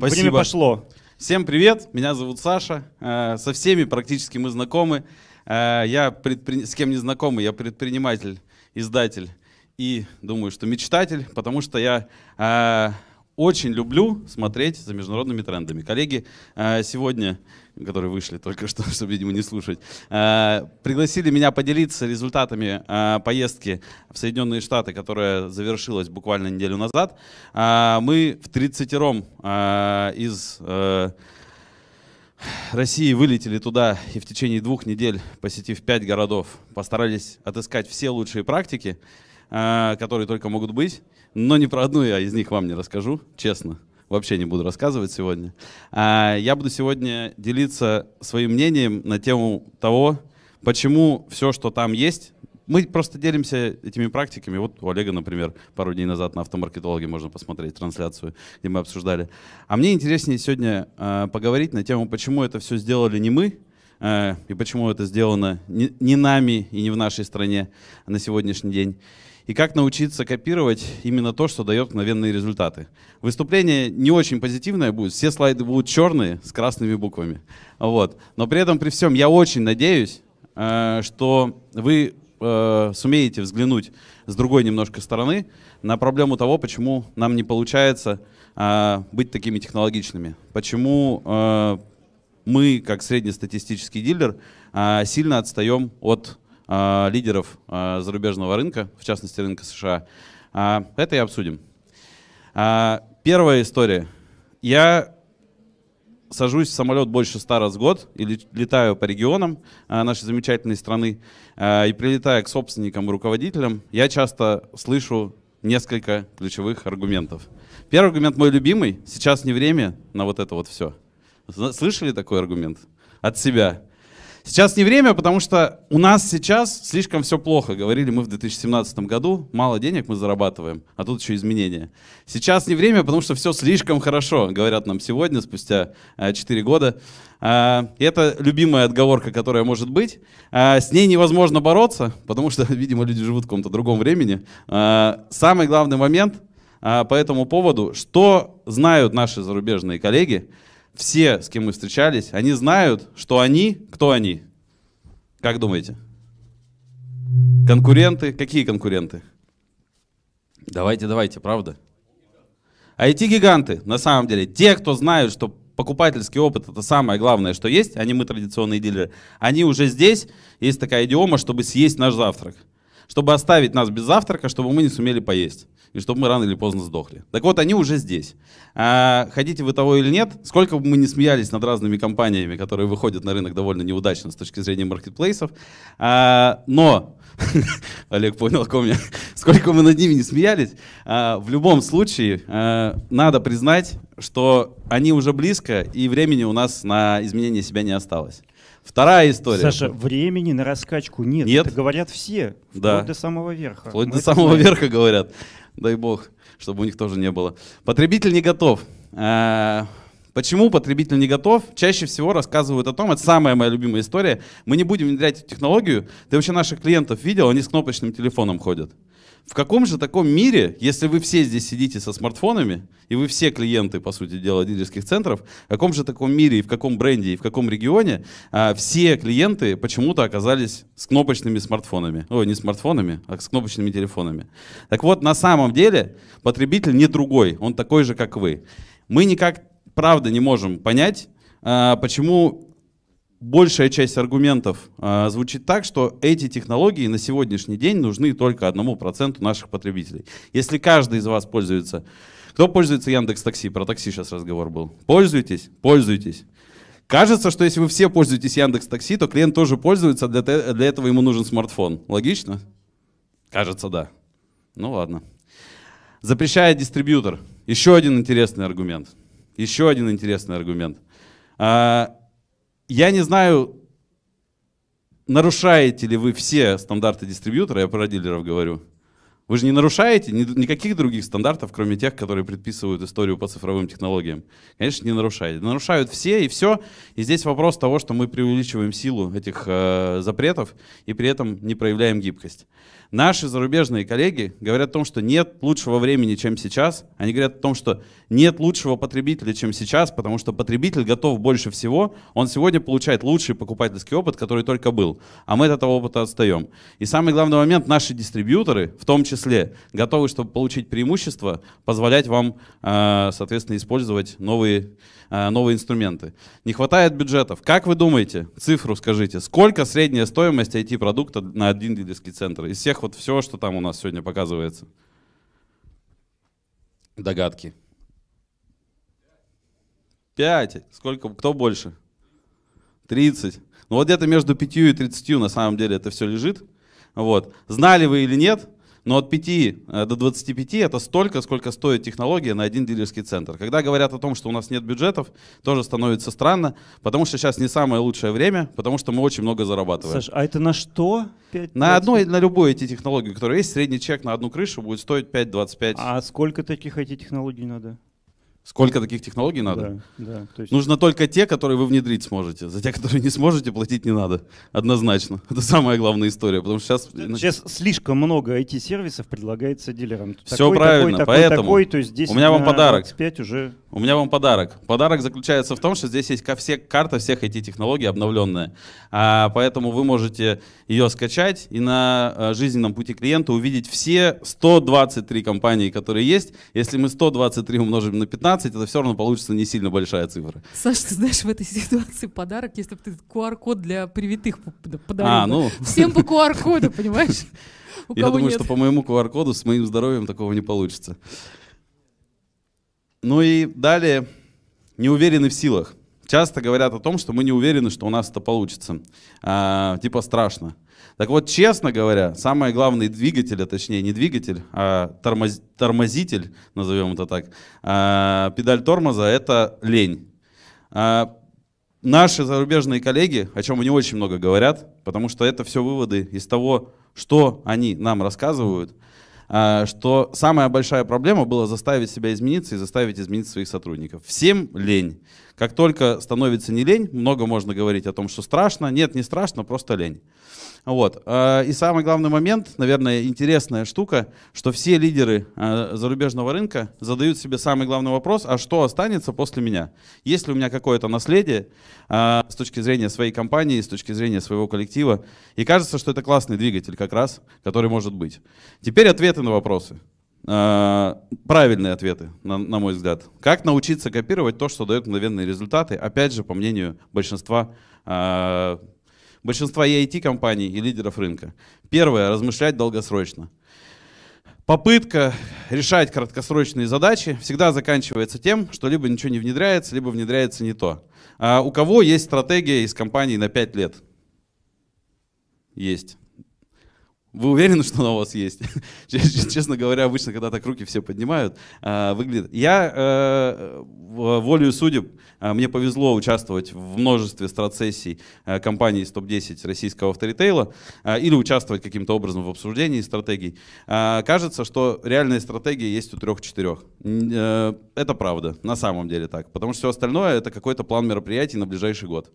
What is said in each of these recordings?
Спасибо. Время пошло. Всем привет, меня зовут Саша. Э, со всеми практически мы знакомы. Э, я предпри... с кем не знакомы, я предприниматель, издатель и думаю, что мечтатель, потому что я э, очень люблю смотреть за международными трендами. Коллеги э, сегодня, которые вышли только что, чтобы, видимо, не слушать, э, пригласили меня поделиться результатами э, поездки в Соединенные Штаты, которая завершилась буквально неделю назад. Мы в 30-ром из России вылетели туда и в течение двух недель, посетив пять городов, постарались отыскать все лучшие практики, которые только могут быть но не про одну я из них вам не расскажу, честно. Вообще не буду рассказывать сегодня. А я буду сегодня делиться своим мнением на тему того, почему все, что там есть, мы просто делимся этими практиками. Вот у Олега, например, пару дней назад на автомаркетологе можно посмотреть трансляцию, где мы обсуждали. А мне интереснее сегодня э, поговорить на тему, почему это все сделали не мы, э, и почему это сделано не, не нами и не в нашей стране на сегодняшний день и как научиться копировать именно то, что дает мгновенные результаты. Выступление не очень позитивное будет, все слайды будут черные с красными буквами. Вот. Но при этом, при всем, я очень надеюсь, э, что вы э, сумеете взглянуть с другой немножко стороны на проблему того, почему нам не получается э, быть такими технологичными, почему мы, как среднестатистический дилер, сильно отстаем от Э, лидеров э, зарубежного рынка, в частности рынка США. Э, это и обсудим. первая история. Я сажусь в самолет больше ста раз в год и летаю по регионам нашей замечательной страны. И прилетая к собственникам и руководителям, я часто слышу несколько ключевых аргументов. Первый аргумент мой любимый. Сейчас не время на вот это вот все. Слышали такой аргумент? От себя. Сейчас не время, потому что у нас сейчас слишком все плохо. Говорили мы в 2017 году, мало денег мы зарабатываем, а тут еще изменения. Сейчас не время, потому что все слишком хорошо, говорят нам сегодня, спустя 4 э, года. А, это любимая отговорка, которая может быть. А, с ней невозможно бороться, потому что, видимо, люди живут в каком-то другом времени. А, самый главный момент по этому поводу, что знают наши зарубежные коллеги – все, с кем мы встречались, они знают, что они, кто они. Как думаете? Конкуренты? Какие конкуренты? Давайте, давайте, правда? IT-гиганты, на самом деле, те, кто знают, что покупательский опыт — это самое главное, что есть, а не мы традиционные дилеры, они уже здесь, есть такая идиома, чтобы съесть наш завтрак — чтобы оставить нас без завтрака, чтобы мы не сумели поесть, и чтобы мы рано или поздно сдохли. Так вот, они уже здесь. А, хотите вы того или нет, сколько бы мы не смеялись над разными компаниями, которые выходят на рынок довольно неудачно с точки зрения маркетплейсов, а, но Олег понял, о я. Сколько мы над ними не смеялись. А, в любом случае, а, надо признать, что они уже близко, и времени у нас на изменение себя не осталось. Вторая история. Саша, времени на раскачку нет. нет. Это говорят все, вплоть да. до самого верха. Вплоть Мы до самого знаем. верха говорят. Дай бог, чтобы у них тоже не было. Потребитель не готов. Э, почему потребитель не готов? Чаще всего рассказывают о том, это самая моя любимая история, мы не будем внедрять эту технологию. Ты вообще наших клиентов видел, они с кнопочным телефоном ходят. В каком же таком мире, если вы все здесь сидите со смартфонами, и вы все клиенты, по сути дела, дилерских центров, в каком же таком мире и в каком бренде и в каком регионе а, все клиенты почему-то оказались с кнопочными смартфонами? Ой, не смартфонами, а с кнопочными телефонами. Так вот, на самом деле потребитель не другой, он такой же, как вы. Мы никак, правда, не можем понять, а, почему большая часть аргументов э, звучит так, что эти технологии на сегодняшний день нужны только одному проценту наших потребителей. Если каждый из вас пользуется, кто пользуется Яндекс Такси, про такси сейчас разговор был, пользуйтесь, пользуйтесь. Кажется, что если вы все пользуетесь Яндекс Такси, то клиент тоже пользуется, для, для этого ему нужен смартфон. Логично? Кажется, да. Ну ладно. Запрещает дистрибьютор. Еще один интересный аргумент. Еще один интересный аргумент. А, я не знаю, нарушаете ли вы все стандарты дистрибьютора, я про дилеров говорю, вы же не нарушаете никаких других стандартов, кроме тех, которые предписывают историю по цифровым технологиям. Конечно, не нарушаете. Нарушают все и все. И здесь вопрос того, что мы преувеличиваем силу этих э, запретов и при этом не проявляем гибкость. Наши зарубежные коллеги говорят о том, что нет лучшего времени, чем сейчас. Они говорят о том, что нет лучшего потребителя, чем сейчас, потому что потребитель готов больше всего. Он сегодня получает лучший покупательский опыт, который только был. А мы от этого опыта отстаем. И самый главный момент, наши дистрибьюторы, в том числе числе готовы, чтобы получить преимущество, позволять вам, э, соответственно, использовать новые, э, новые инструменты. Не хватает бюджетов. Как вы думаете, цифру скажите, сколько средняя стоимость IT-продукта на один дилерский центр? Из всех вот всего, что там у нас сегодня показывается. Догадки. Пять. Сколько? Кто больше? 30. Ну вот где-то между 5 и 30 на самом деле это все лежит. Вот. Знали вы или нет, но от 5 э, до 25 это столько, сколько стоит технология на один дилерский центр. Когда говорят о том, что у нас нет бюджетов, тоже становится странно, потому что сейчас не самое лучшее время, потому что мы очень много зарабатываем. Саш, а это на что? 5, на одну, на любую эти технологии, которые есть, средний чек на одну крышу будет стоить 5-25. А сколько таких эти технологий надо? Сколько таких технологий надо? Да, да, точно. Нужно только те, которые вы внедрить сможете. За те, которые не сможете, платить не надо. Однозначно. Это самая главная история. Потому что сейчас... сейчас слишком много IT-сервисов предлагается дилерам. Все такой, правильно. Такой, Поэтому такой, то есть 10 у меня вам подарок. уже... У меня вам подарок. Подарок заключается в том, что здесь есть все, карта всех IT-технологий обновленная. А, поэтому вы можете ее скачать и на э, жизненном пути клиента увидеть все 123 компании, которые есть. Если мы 123 умножим на 15, 15, это все равно получится не сильно большая цифра. Саша, ты знаешь, в этой ситуации подарок, если бы ты QR-код для привитых подарил. А, ну. Всем по QR-коду, понимаешь? Я думаю, нет. что по моему QR-коду с моим здоровьем такого не получится. Ну и далее, неуверены в силах часто говорят о том, что мы не уверены, что у нас это получится. А, типа страшно. Так вот, честно говоря, самый главный двигатель, а точнее не двигатель, а тормоз, тормозитель, назовем это так, а, педаль тормоза — это лень. А, наши зарубежные коллеги, о чем они очень много говорят, потому что это все выводы из того, что они нам рассказывают — а, что самая большая проблема была заставить себя измениться и заставить изменить своих сотрудников. Всем лень. Как только становится не лень, много можно говорить о том, что страшно. Нет, не страшно, просто лень. Вот. А, и самый главный момент, наверное, интересная штука, что все лидеры а, зарубежного рынка задают себе самый главный вопрос, а что останется после меня? Есть ли у меня какое-то наследие а, с точки зрения своей компании, с точки зрения своего коллектива? И кажется, что это классный двигатель как раз, который может быть. Теперь ответы на вопросы. Правильные ответы, на, мой взгляд. Как научиться копировать то, что дает мгновенные результаты, опять же, по мнению большинства большинства IT-компаний и лидеров рынка. Первое – размышлять долгосрочно. Попытка решать краткосрочные задачи всегда заканчивается тем, что либо ничего не внедряется, либо внедряется не то. А у кого есть стратегия из компании на 5 лет? Есть. Вы уверены, что она у вас есть? Честно говоря, обычно, когда так руки все поднимают, а, выглядит. Я э, волею судеб, а, мне повезло участвовать в множестве страцессий а, компании из топ-10 российского авторитейла или участвовать каким-то образом в обсуждении стратегий. Кажется, что реальная стратегия есть у трех-четырех. Э, это правда, на самом деле так. Потому что все остальное — это какой-то план мероприятий на ближайший год.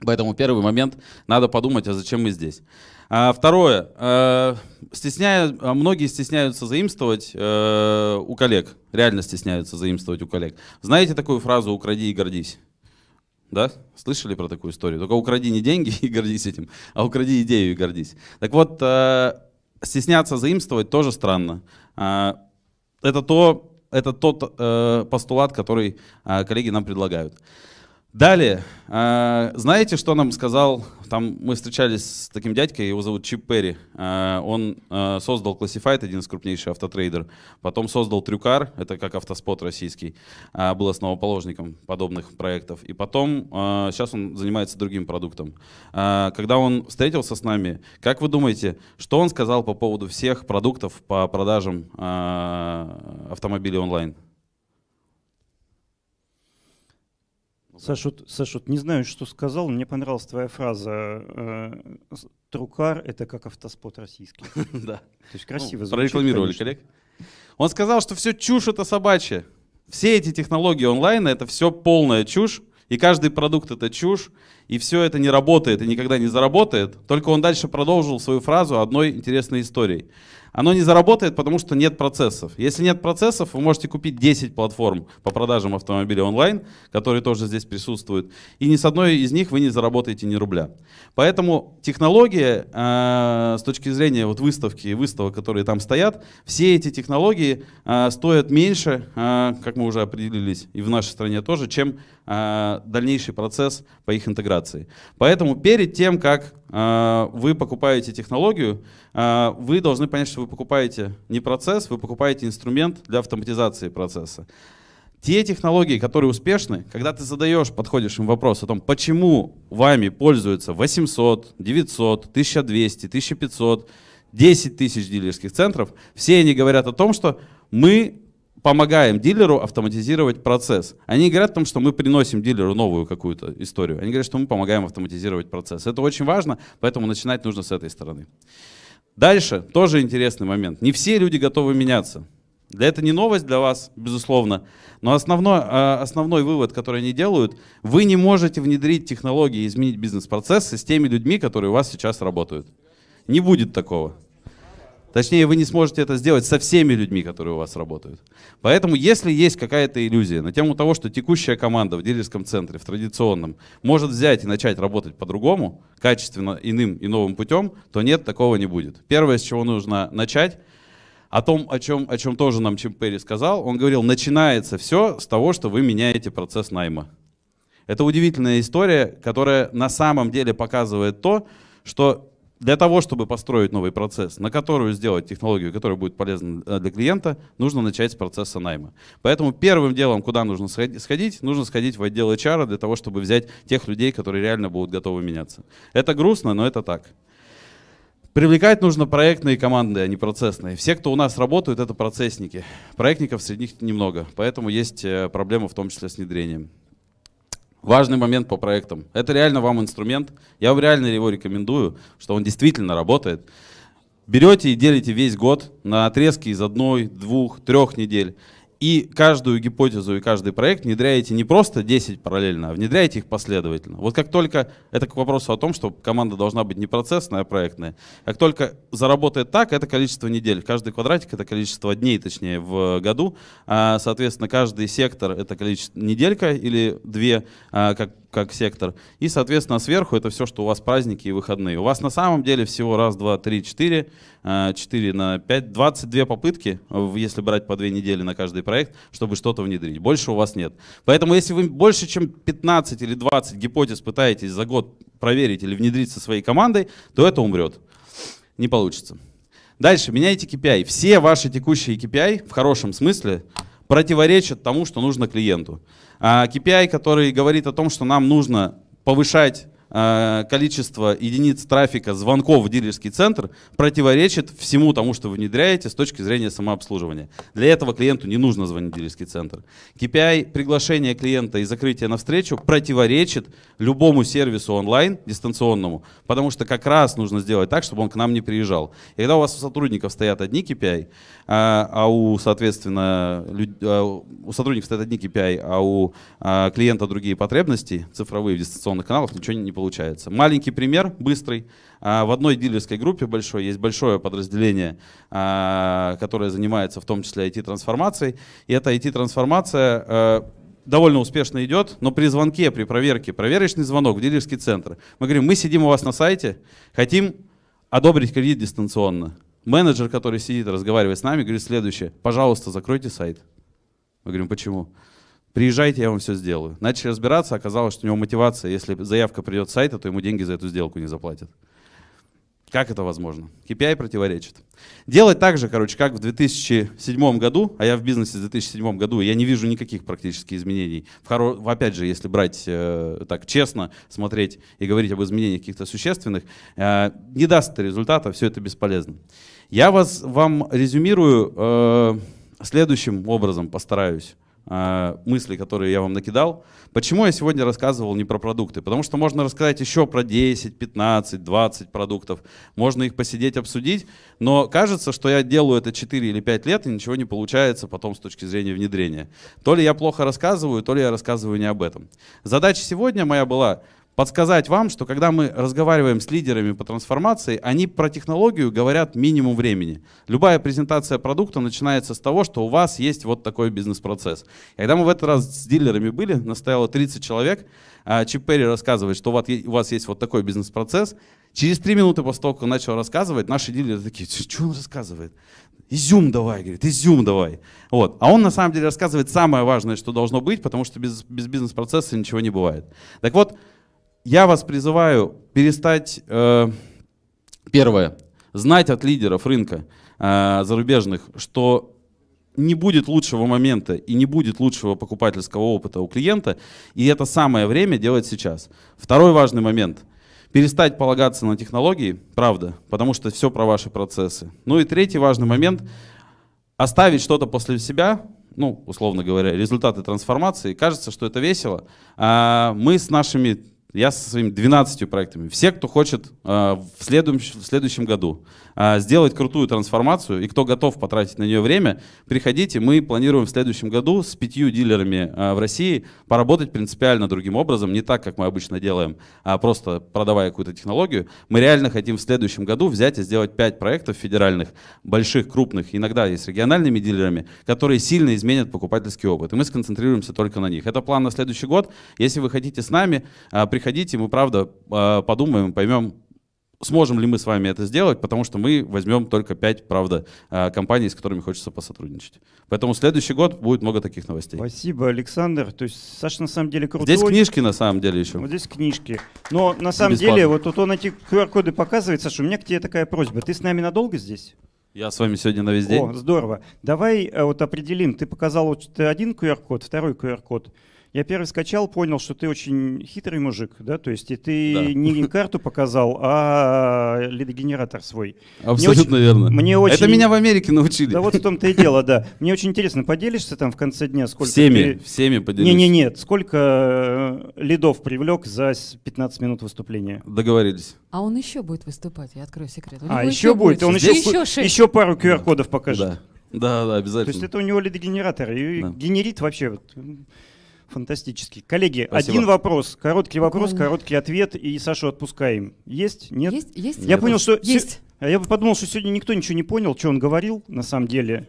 Поэтому первый момент, надо подумать, а зачем мы здесь. А, второе, э, стесняя, а, многие стесняются заимствовать э, у коллег, реально стесняются заимствовать у коллег. Знаете такую фразу «укради и гордись»? Да? Слышали про такую историю? Только укради не деньги и гордись этим, а укради идею и гордись. Так вот, э, стесняться заимствовать тоже странно. Э, это, то, это тот э, постулат, который э, коллеги нам предлагают. Далее. А, знаете, что нам сказал? Там мы встречались с таким дядькой, его зовут Чип Перри. А, он а, создал Classified, один из крупнейших автотрейдер. Потом создал Трюкар, это как автоспот российский. Был основоположником подобных проектов. И потом, сейчас он занимается другим продуктом. Когда он встретился с нами, как вы думаете, что он сказал по поводу всех продуктов по продажам автомобилей онлайн? Ну, Саша, да. Саша, не знаю, что сказал, мне понравилась твоя фраза. Э, трукар — это как автоспот российский. да. То есть красиво ну, звучит, Прорекламировали, конечно. коллег. Он сказал, что все чушь — это собачья. Все эти технологии онлайн — это все полная чушь, и каждый продукт — это чушь, и все это не работает и никогда не заработает. Только он дальше продолжил свою фразу одной интересной историей. Оно не заработает, потому что нет процессов. Если нет процессов, вы можете купить 10 платформ по продажам автомобилей онлайн, которые тоже здесь присутствуют, и ни с одной из них вы не заработаете ни рубля. Поэтому технологии э, с точки зрения вот выставки и выставок, которые там стоят, все эти технологии э, стоят меньше, э, как мы уже определились, и в нашей стране тоже, чем дальнейший процесс по их интеграции интеграции. Поэтому перед тем, как э, вы покупаете технологию, э, вы должны понять, что вы покупаете не процесс, вы покупаете инструмент для автоматизации процесса. Те технологии, которые успешны, когда ты задаешь, подходишь им вопрос о том, почему вами пользуются 800, 900, 1200, 1500, 10 тысяч дилерских центров, все они говорят о том, что мы помогаем дилеру автоматизировать процесс. Они говорят о том, что мы приносим дилеру новую какую-то историю. Они говорят, что мы помогаем автоматизировать процесс. Это очень важно, поэтому начинать нужно с этой стороны. Дальше тоже интересный момент. Не все люди готовы меняться. Для это не новость для вас, безусловно, но основной, а, основной вывод, который они делают, вы не можете внедрить технологии и изменить бизнес-процессы с теми людьми, которые у вас сейчас работают. Не будет такого. Точнее, вы не сможете это сделать со всеми людьми, которые у вас работают. Поэтому, если есть какая-то иллюзия на тему того, что текущая команда в дилерском центре, в традиционном, может взять и начать работать по-другому, качественно, иным и новым путем, то нет, такого не будет. Первое, с чего нужно начать, о том, о чем, о чем тоже нам Чим Перри сказал, он говорил, начинается все с того, что вы меняете процесс найма. Это удивительная история, которая на самом деле показывает то, что для того, чтобы построить новый процесс, на которую сделать технологию, которая будет полезна э, для клиента, нужно начать с процесса найма. Поэтому первым делом, куда нужно сходить, нужно сходить в отдел HR для того, чтобы взять тех людей, которые реально будут готовы меняться. Это грустно, но это так. Привлекать нужно проектные команды, а не процессные. Все, кто у нас работают, это процессники. Проектников среди них немного, поэтому есть э, проблема в том числе с внедрением важный момент по проектам. Это реально вам инструмент. Я вам реально его рекомендую, что он действительно работает. Берете и делите весь год на отрезки из одной, двух, трех недель и каждую гипотезу и каждый проект внедряете не просто 10 параллельно, а внедряете их последовательно. Вот как только, это к вопросу о том, что команда должна быть не процессная, а проектная, как только заработает так, это количество недель. Каждый квадратик — это количество дней, точнее, в году. А, соответственно, каждый сектор — это количество неделька или две, а, как как сектор. И, соответственно, сверху это все, что у вас праздники и выходные. У вас на самом деле всего раз, два, три, четыре, э, четыре на пять, двадцать две попытки, если брать по две недели на каждый проект, чтобы что-то внедрить. Больше у вас нет. Поэтому, если вы больше, чем 15 или 20 гипотез пытаетесь за год проверить или внедрить со своей командой, то это умрет. Не получится. Дальше, меняйте KPI. Все ваши текущие KPI, в хорошем смысле, противоречат тому, что нужно клиенту. KPI, а, который говорит о том, что нам нужно повышать Э, количество единиц трафика, звонков в дилерский центр противоречит всему тому, что вы внедряете с точки зрения самообслуживания. Для этого клиенту не нужно звонить в дилерский центр. KPI приглашение клиента и закрытие на встречу противоречит любому сервису онлайн дистанционному, потому что как раз нужно сделать так, чтобы он к нам не приезжал. И когда у вас у сотрудников стоят одни KPI, э, а у, соответственно, э, у сотрудников стоят одни KPI, а у клиента другие потребности, цифровые в дистанционных каналах, ничего не получается получается. Маленький пример, быстрый. А, в одной дилерской группе большой есть большое подразделение, а, которое занимается в том числе IT-трансформацией. И эта IT-трансформация а, довольно успешно идет, но при звонке, при проверке, проверочный звонок в дилерский центр, мы говорим, мы сидим у вас на сайте, хотим одобрить кредит дистанционно. Менеджер, который сидит, разговаривает с нами, говорит следующее, пожалуйста, закройте сайт. Мы говорим, почему? приезжайте, я вам все сделаю. Начали разбираться, оказалось, что у него мотивация, если заявка придет с сайта, то ему деньги за эту сделку не заплатят. Как это возможно? KPI противоречит. Делать так же, короче, как в 2007 году, а я в бизнесе с 2007 году, я не вижу никаких практически изменений. В хоро... Опять же, если брать э, так честно, смотреть и говорить об изменениях каких-то существенных, э, не даст это результата, все это бесполезно. Я вас, вам резюмирую э, следующим образом, постараюсь. А, мысли, которые я вам накидал. Почему я сегодня рассказывал не про продукты? Потому что можно рассказать еще про 10, 15, 20 продуктов. Можно их посидеть, обсудить. Но кажется, что я делаю это 4 или 5 лет, и ничего не получается потом с точки зрения внедрения. То ли я плохо рассказываю, то ли я рассказываю не об этом. Задача сегодня моя была подсказать вам, что когда мы разговариваем с лидерами по трансформации, они про технологию говорят минимум времени. Любая презентация продукта начинается с того, что у вас есть вот такой бизнес-процесс. Когда мы в этот раз с дилерами были, настояло 30 человек, а Чип Перри рассказывает, что у вас есть вот такой бизнес-процесс. Через три минуты после того, как он начал рассказывать, наши дилеры такие, что он рассказывает? Изюм давай, говорит, изюм давай. Вот. А он на самом деле рассказывает самое важное, что должно быть, потому что без, без бизнес-процесса ничего не бывает. Так вот, я вас призываю перестать, э, первое, знать от лидеров рынка э, зарубежных, что не будет лучшего момента и не будет лучшего покупательского опыта у клиента, и это самое время делать сейчас. Второй важный момент – перестать полагаться на технологии, правда, потому что все про ваши процессы. Ну и третий важный момент – оставить что-то после себя, ну, условно говоря, результаты трансформации. Кажется, что это весело. А мы с нашими я со своими 12 проектами, все, кто хочет э, в, следующем, в следующем году э, сделать крутую трансформацию и кто готов потратить на нее время, приходите. Мы планируем в следующем году с пятью дилерами э, в России поработать принципиально другим образом, не так, как мы обычно делаем, а просто продавая какую-то технологию. Мы реально хотим в следующем году взять и сделать пять проектов федеральных, больших, крупных, иногда и с региональными дилерами, которые сильно изменят покупательский опыт. И мы сконцентрируемся только на них. Это план на следующий год. Если вы хотите с нами, э, приходите приходите, мы правда а, подумаем, поймем, сможем ли мы с вами это сделать, потому что мы возьмем только 5, правда, а, компаний, с которыми хочется посотрудничать. Поэтому следующий год будет много таких новостей. Спасибо, Александр. То есть Саша на самом деле крутой. Здесь книжки на самом деле еще. Вот здесь книжки. Но на самом Бесплатно. деле, вот тут он эти QR-коды показывает. Саша, у меня к тебе такая просьба. Ты с нами надолго здесь? Я с вами сегодня на весь день. О, здорово. Давай э, вот определим. Ты показал вот э, один QR-код, второй QR-код. Я первый скачал, понял, что ты очень хитрый мужик, да, то есть и ты да. не карту показал, а лидогенератор свой. Абсолютно мне очень, верно. Мне очень... Это меня в Америке научили. Да вот в том-то и дело, да. Мне очень интересно, поделишься там в конце дня, сколько Всеми, ты... всеми поделюсь. Не-не-нет, сколько э, лидов привлек за 15 минут выступления? Договорились. А он еще будет выступать, я открою секрет. а, еще, будет, он Здесь еще, еще, еще пару QR-кодов покажет. Да. Да, да, обязательно. То есть это у него лидогенератор и да. генерит вообще. Вот. Фантастически. Коллеги, Спасибо. один вопрос. Короткий вопрос, Буквально. короткий ответ. И Сашу отпускаем. Есть? Нет? Есть? есть? Я нет. понял, что... Есть. Се... А я подумал, что сегодня никто ничего не понял, что он говорил на самом деле.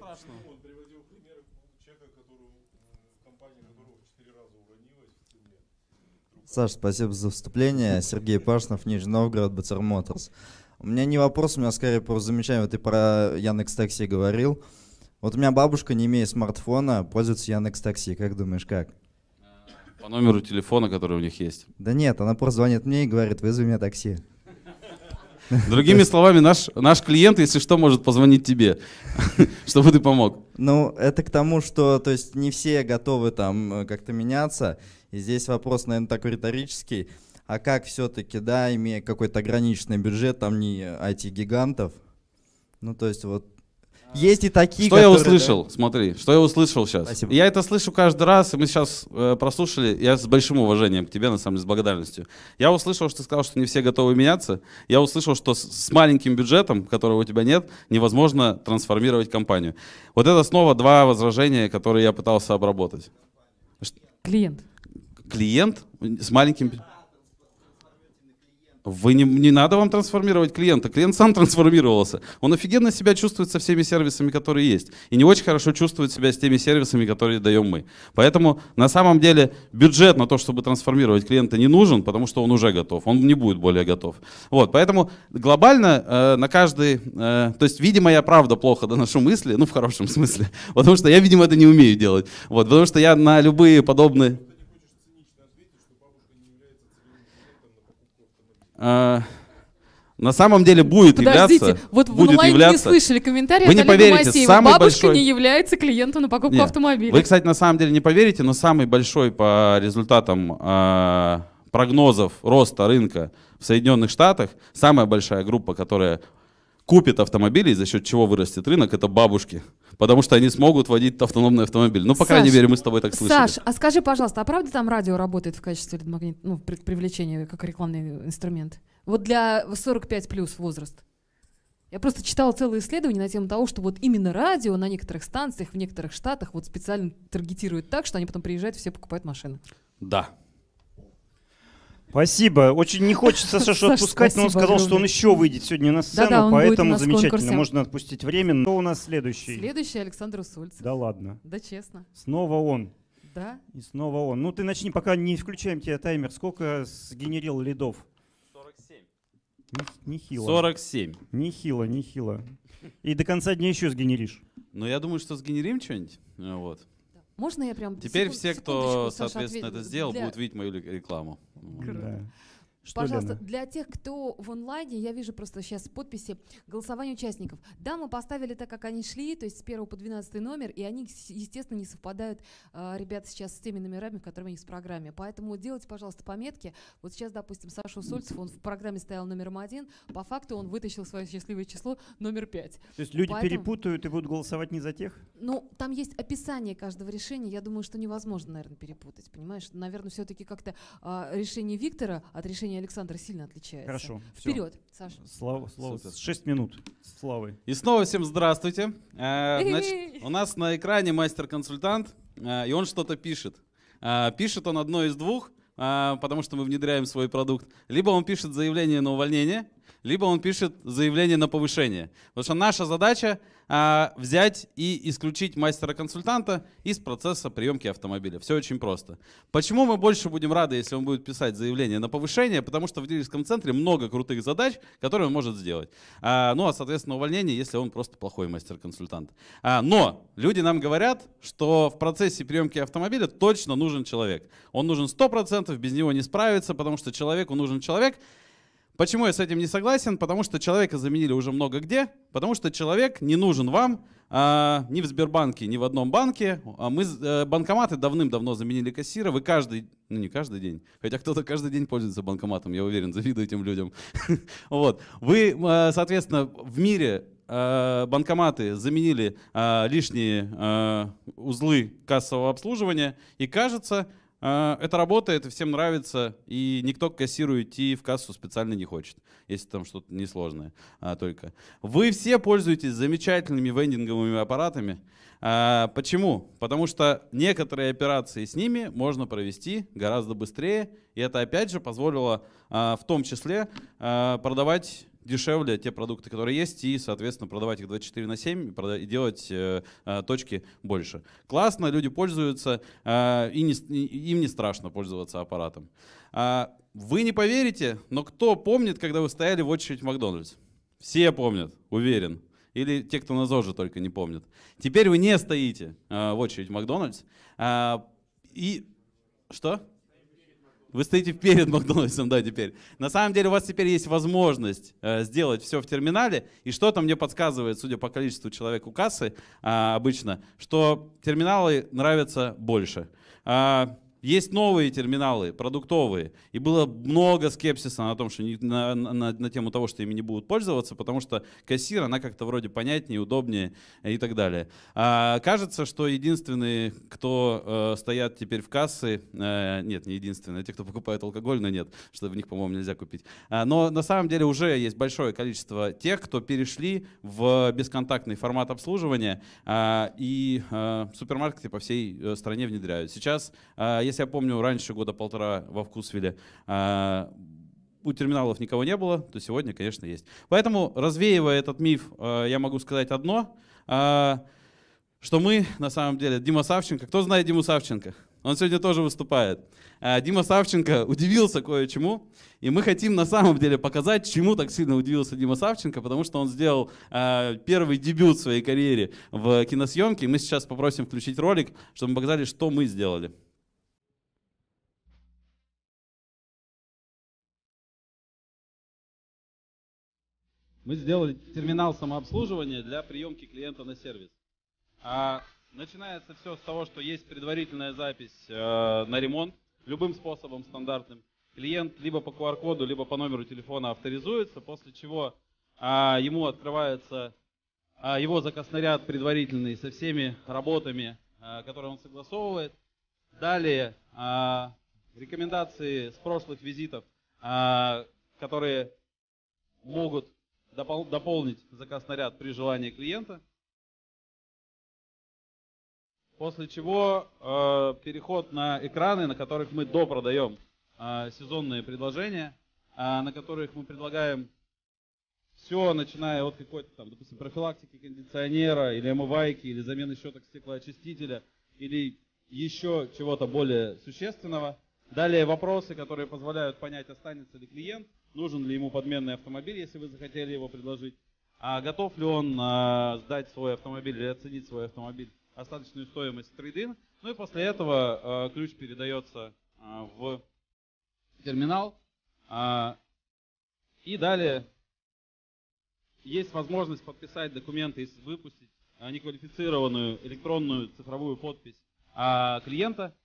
Саш, спасибо за вступление. Сергей Пашнов, Нижний Новгород, Бацер Моторс. У меня не вопрос, у меня скорее про замечание. Вот ты про Яндекс Такси говорил. Вот у меня бабушка, не имея смартфона, пользуется Яндекс Такси. Как думаешь, как? По номеру телефона, который у них есть. Да нет, она просто звонит мне и говорит, вызови меня такси. Другими словами, наш, наш клиент, если что, может позвонить тебе, чтобы ты помог. Ну, это к тому, что то есть, не все готовы там э, как-то меняться. И здесь вопрос, наверное, такой риторический. А как все-таки, да, имея какой-то ограниченный бюджет, там не IT-гигантов, а ну, то есть вот есть и такие, Что я услышал? Да? Смотри, что я услышал сейчас. Спасибо. Я это слышу каждый раз, и мы сейчас э, прослушали. Я с большим уважением к тебе, на самом деле, с благодарностью. Я услышал, что ты сказал, что не все готовы меняться. Я услышал, что с, с маленьким бюджетом, которого у тебя нет, невозможно трансформировать компанию. Вот это снова два возражения, которые я пытался обработать. Клиент. Клиент с маленьким бюджетом. Вы не, не надо вам трансформировать клиента. Клиент сам трансформировался. Он офигенно себя чувствует со всеми сервисами, которые есть. И не очень хорошо чувствует себя с теми сервисами, которые даем мы. Поэтому на самом деле бюджет на то, чтобы трансформировать клиента, не нужен, потому что он уже готов. Он не будет более готов. Вот, поэтому глобально э, на каждый... Э, то есть, видимо, я правда плохо доношу мысли, ну, в хорошем смысле. Потому что я, видимо, это не умею делать. Вот, потому что я на любые подобные... э, на самом деле будет Подождите, являться. вот в будет являться. не слышали комментарий Вы не поверите, Масеева. самый Бабушка большой... не является клиентом на покупку Нет. автомобиля. Вы, кстати, на самом деле не поверите, но самый большой по результатам э, прогнозов роста рынка в Соединенных Штатах, самая большая группа, которая купит автомобили, за счет чего вырастет рынок, это бабушки. Потому что они смогут водить автономный автомобиль. Ну, по Саш, крайней мере, мы с тобой так слышали. Саш, а скажи, пожалуйста, а правда там радио работает в качестве магнит, ну, привлечения как рекламный инструмент? Вот для 45 плюс возраст. Я просто читала целые исследования на тему того, что вот именно радио на некоторых станциях, в некоторых штатах вот специально таргетируют так, что они потом приезжают, все покупают машины. Да, Спасибо. Очень не хочется Сашу отпускать, но он сказал, что он еще выйдет сегодня на сцену, поэтому замечательно. Можно отпустить время. Кто у нас следующий? Следующий Александр Усольцев. Да ладно. Да честно. Снова он. Да. И снова он. Ну ты начни, пока не включаем тебе таймер. Сколько сгенерил лидов? 47. Нехило. 47. Нехило, нехило. И до конца дня еще сгенеришь. Но ну, я думаю, что сгенерим что-нибудь. Вот. Можно я прям... Теперь все, кто, соответственно, ответ... это сделал, для... будут видеть мою рекламу. Да. Что, Пожалуйста, Лена? для тех, кто в онлайне, я вижу просто сейчас подписи голосования участников. Да, мы поставили так, как они шли, то есть с 1 по 12 номер, и они, естественно, не совпадают, э, ребята, сейчас с теми номерами, которые у них в программе. Поэтому делайте, пожалуйста, пометки. Вот сейчас, допустим, Саша Усольцев, он в программе стоял номером один, по факту он вытащил свое счастливое число номер пять. То есть люди Поэтому... перепутают и будут голосовать не за тех? Ну, там есть описание каждого решения, я думаю, что невозможно, наверное, перепутать, понимаешь? Наверное, все-таки как-то э, решение Виктора от решения мнение Александра сильно отличается. Хорошо. Вперед, все. Саша. Слава, слава. Шесть минут славы. И снова всем здравствуйте. Э, значит, у нас на экране мастер-консультант, э, и он что-то пишет. Э, пишет он одно из двух, потому что мы внедряем свой продукт. Либо он пишет заявление на увольнение, либо он пишет заявление на повышение. Потому что наша задача а, взять и исключить мастера-консультанта из процесса приемки автомобиля. Все очень просто. Почему мы больше будем рады, если он будет писать заявление на повышение? Потому что в дилерском центре много крутых задач, которые он может сделать. А, ну а, соответственно, увольнение, если он просто плохой мастер-консультант. А, но люди нам говорят, что в процессе приемки автомобиля точно нужен человек. Он нужен 100%, без него не справится, потому что человеку нужен человек, Почему я с этим не согласен? Потому что человека заменили уже много где, потому что человек не нужен вам а, ни в Сбербанке, ни в одном банке. А мы а, банкоматы давным-давно заменили кассира. Вы каждый, ну не каждый день, хотя кто-то каждый день пользуется банкоматом, я уверен, завидую этим людям. Вот. Вы, а, соответственно, в мире а, банкоматы заменили а, лишние узлы кассового обслуживания, и кажется, а, это работает, всем нравится, и никто к кассиру идти в кассу специально не хочет, если там что-то несложное а, только. Вы все пользуетесь замечательными вендинговыми аппаратами. А, почему? Потому что некоторые операции с ними можно провести гораздо быстрее, и это опять же позволило а, в том числе а, продавать дешевле те продукты, которые есть, и, соответственно, продавать их 24 на 7 и делать э, э, точки больше. Классно, люди пользуются, э, и не, им не страшно пользоваться аппаратом. Э, вы не поверите, но кто помнит, когда вы стояли в очередь в Макдональдс? Все помнят, уверен. Или те, кто на ЗОЖе только не помнят. Теперь вы не стоите э, в очередь в Макдональдс. Э, и что? Вы стоите перед Макдональдсом, да, теперь. На самом деле у вас теперь есть возможность э, сделать все в терминале, и что-то мне подсказывает, судя по количеству человек у кассы э, обычно, что терминалы нравятся больше. Э, есть новые терминалы, продуктовые. И было много скепсиса на, том, что не, на, на, на тему того, что ими не будут пользоваться, потому что кассир, она как-то вроде понятнее, удобнее и так далее. А, кажется, что единственные, кто э, стоят теперь в кассы, э, нет, не единственные, те, кто покупает алкоголь, но нет, что в них, по-моему, нельзя купить. А, но на самом деле уже есть большое количество тех, кто перешли в бесконтактный формат обслуживания а, и а, э, супермаркеты по всей э, стране внедряют. Сейчас, а, если здесь я помню раньше года полтора во Вкусвилле а, у терминалов никого не было, то сегодня, конечно, есть. Поэтому, развеивая этот миф, а, я могу сказать одно, а, что мы, на самом деле, Дима Савченко, кто знает Диму Савченко? Он сегодня тоже выступает. Дима Савченко удивился кое-чему, и мы хотим на самом деле показать, чему так сильно удивился Дима Савченко, потому что он сделал первый дебют в своей карьере в киносъемке. Мы сейчас попросим включить ролик, чтобы мы показали, что мы сделали. мы сделали терминал самообслуживания для приемки клиента на сервис. А начинается все с того, что есть предварительная запись э, на ремонт любым способом стандартным. Клиент либо по QR-коду, либо по номеру телефона авторизуется, после чего э, ему открывается э, его закоснаряд предварительный со всеми работами, э, которые он согласовывает. Далее э, рекомендации с прошлых визитов, э, которые могут допол- дополнить заказ наряд при желании клиента. После чего э, переход на экраны, на которых мы допродаем э, сезонные предложения, э, на которых мы предлагаем все, начиная от какой-то там, допустим, профилактики кондиционера, или омывайки, или замены щеток стеклоочистителя, или еще чего-то более существенного. Далее вопросы, которые позволяют понять, останется ли клиент – нужен ли ему подменный автомобиль, если вы захотели его предложить, а готов ли он а, сдать свой автомобиль или оценить свой автомобиль остаточную стоимость трейдин. Ну и после этого а, ключ передается а, в терминал. А, и далее есть возможность подписать документы и выпустить а, неквалифицированную электронную цифровую подпись а, клиента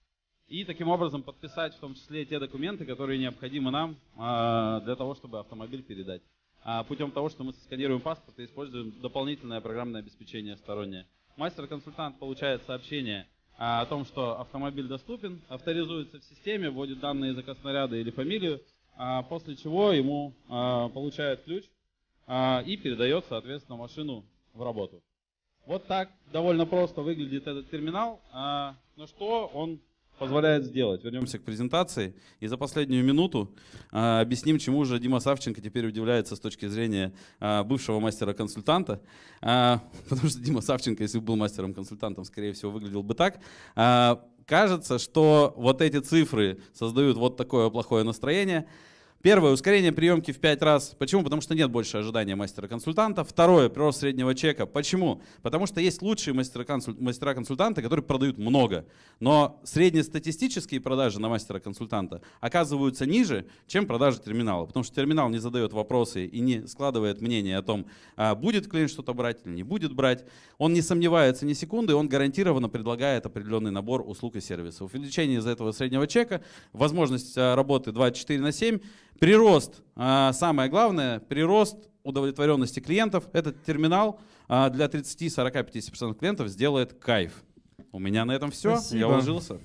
и таким образом подписать в том числе те документы, которые необходимы нам а, для того, чтобы автомобиль передать. А путем того, что мы сканируем паспорт и используем дополнительное программное обеспечение стороннее. Мастер-консультант получает сообщение а, о том, что автомобиль доступен, авторизуется в системе, вводит данные заказ снаряда или фамилию, после чего ему получают ключ и передает, соответственно, машину в работу. Вот так довольно просто выглядит этот терминал, но что он позволяет сделать. Вернемся к презентации. И за последнюю минуту а, объясним, чему же Дима Савченко теперь удивляется с точки зрения а, бывшего мастера-консультанта. А, потому что Дима Савченко, если бы был мастером-консультантом, скорее всего, выглядел бы так. А, кажется, что вот эти цифры создают вот такое плохое настроение. Первое, ускорение приемки в 5 раз. Почему? Потому что нет больше ожидания мастера-консультанта. Второе, прирост среднего чека. Почему? Потому что есть лучшие мастера-консультанты, которые продают много. Но среднестатистические продажи на мастера-консультанта оказываются ниже, чем продажи терминала. Потому что терминал не задает вопросы и не складывает мнение о том, а, будет клиент что-то брать или не будет брать. Он не сомневается ни секунды, он гарантированно предлагает определенный набор услуг и сервисов. Увеличение из этого среднего чека, возможность а, работы 24 на 7, Прирост, а, самое главное, прирост удовлетворенности клиентов. Этот терминал а, для 30, 40, 50% клиентов сделает кайф. У меня на этом все. Спасибо. Я уложился.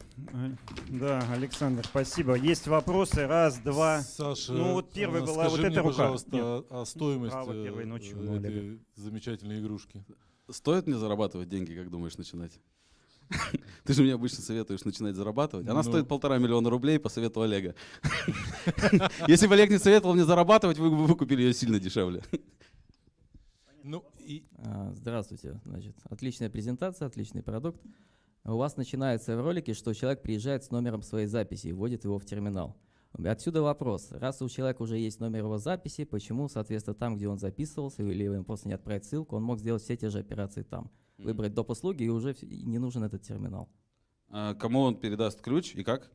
Да, Александр, спасибо. Есть вопросы? Раз, два. Саша, ну вот первый а был скажи вот эта рука. пожалуйста, Нет. о стоимости Право э, первой ночью этой замечательной игрушки. Стоит мне зарабатывать деньги, как думаешь, начинать? Ты же мне обычно советуешь начинать зарабатывать. Она ну. стоит полтора миллиона рублей по совету Олега. Если бы Олег не советовал мне зарабатывать, вы бы выкупили ее сильно дешевле. Ну, и... А, здравствуйте. Значит, отличная презентация, отличный продукт. У вас начинается в ролике, что человек приезжает с номером своей записи и вводит его в терминал. Отсюда вопрос. Раз у человека уже есть номер его записи, почему, соответственно, там, где он записывался, или ему просто не отправить ссылку, он мог сделать все те же операции там выбрать доп. услуги, и уже не нужен этот терминал. А кому он передаст ключ и как?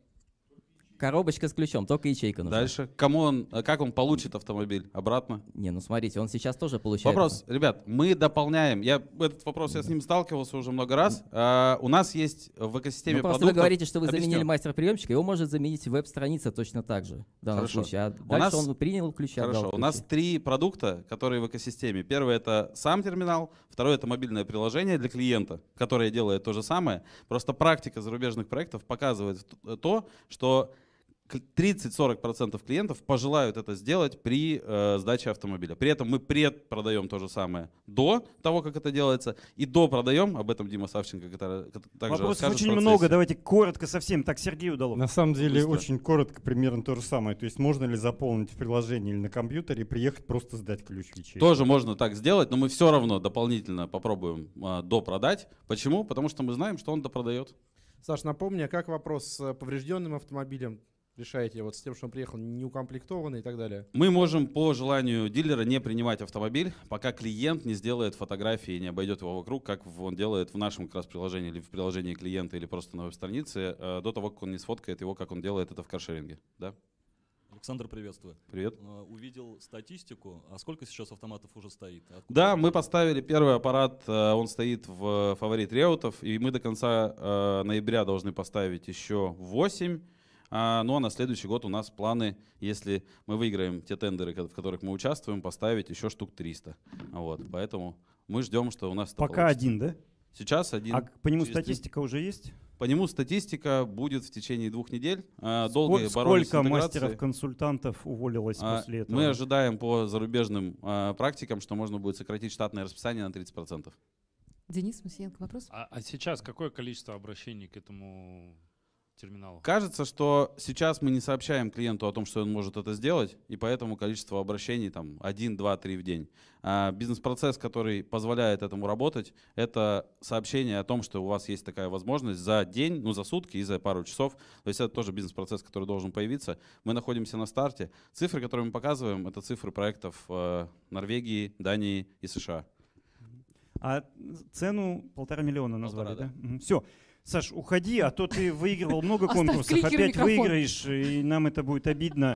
Коробочка с ключом, только ячейка нужна. Дальше. Кому он, э, как он получит автомобиль? Обратно? Не, ну смотрите, он сейчас тоже получает. Вопрос, ребят, мы дополняем. Я этот вопрос, я с ним сталкивался уже много раз. А, у нас есть в экосистеме ну, продуктов... Просто вы говорите, что вы Объясню. заменили мастер-приемщика, его может заменить веб-страница точно так же в данном Хорошо. случае. А у нас... он принял ключи, Хорошо, ключи. у нас три продукта, которые в экосистеме. Первый — это сам терминал, второй — это мобильное приложение для клиента, которое делает то же самое. Просто практика зарубежных проектов показывает то, что 30-40% клиентов пожелают это сделать при э, сдаче автомобиля. При этом мы предпродаем то же самое до того, как это делается, и до продаем, об этом Дима Савченко который также Вопросов очень много, давайте коротко совсем. Так, Сергей удалось. На самом деле Быстро. очень коротко примерно то же самое. То есть можно ли заполнить в приложении или на компьютере и приехать просто сдать ключ в ячейку? Тоже можно так сделать, но мы все равно дополнительно попробуем э, допродать. Почему? Потому что мы знаем, что он допродает. Саш, напомни, а как вопрос с поврежденным автомобилем? решаете вот с тем, что он приехал неукомплектованный и так далее? Мы можем по желанию дилера не принимать автомобиль, пока клиент не сделает фотографии и не обойдет его вокруг, как он делает в нашем как раз приложении или в приложении клиента или просто на веб-странице, э, до того, как он не сфоткает его, как он делает это в каршеринге. Да? Александр, приветствую. Привет. Э, увидел статистику. А сколько сейчас автоматов уже стоит? Откуда да, мы поставили первый аппарат, э, он стоит в фаворит Реутов, и мы до конца ноября должны поставить еще 8. А, ну а на следующий год у нас планы, если мы выиграем те тендеры, в которых мы участвуем, поставить еще штук 300. Вот, поэтому мы ждем, что у нас... Пока получится. один, да? Сейчас один. А по нему статистика уже есть? По нему статистика будет в течение двух недель. А, Долго Сколько мастеров-консультантов уволилось а, после этого? Мы ожидаем по зарубежным а, практикам, что можно будет сократить штатное расписание на 30%. Денис Мусиенко, вопрос? А, а сейчас какое количество обращений к этому терминалу. Кажется, что сейчас мы не сообщаем клиенту о том, что он может это сделать, и поэтому количество обращений там 1, 2, 3 в день. А бизнес-процесс, который позволяет этому работать, это сообщение о том, что у вас есть такая возможность за день, ну за сутки и за пару часов. То есть это тоже бизнес-процесс, который должен появиться. Мы находимся на старте. Цифры, которые мы показываем, это цифры проектов э, Норвегии, Дании и США. А цену полтора миллиона назвали, полтора, да? да? Все. Саш, уходи, а то ты выигрывал много конкурсов, опять выиграешь, и нам это будет обидно.